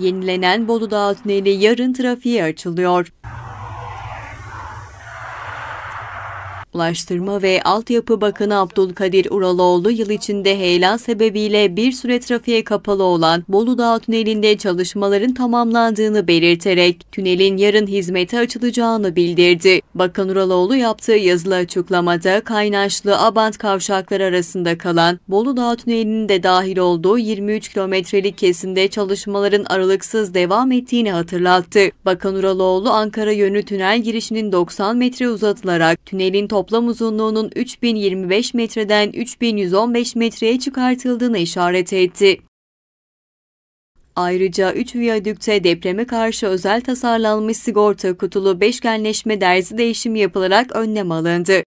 Yenilenen Bolu Dağı Tüneli yarın trafiğe açılıyor. Ulaştırma ve Altyapı Bakanı Abdülkadir Uraloğlu yıl içinde heyelan sebebiyle bir süre trafiğe kapalı olan Bolu Dağ Tüneli'nde çalışmaların tamamlandığını belirterek tünelin yarın hizmete açılacağını bildirdi. Bakan Uraloğlu yaptığı yazılı açıklamada Kaynaşlı Abant kavşakları arasında kalan Bolu Dağ Tüneli'nin de dahil olduğu 23 kilometrelik kesimde çalışmaların aralıksız devam ettiğini hatırlattı. Bakan Uraloğlu Ankara yönü tünel girişinin 90 metre uzatılarak tünelin toplamı toplam uzunluğunun 3025 metreden 3115 metreye çıkartıldığını işaret etti. Ayrıca 3 viyadükte depreme karşı özel tasarlanmış sigorta kutulu beşgenleşme derzi değişimi yapılarak önlem alındı.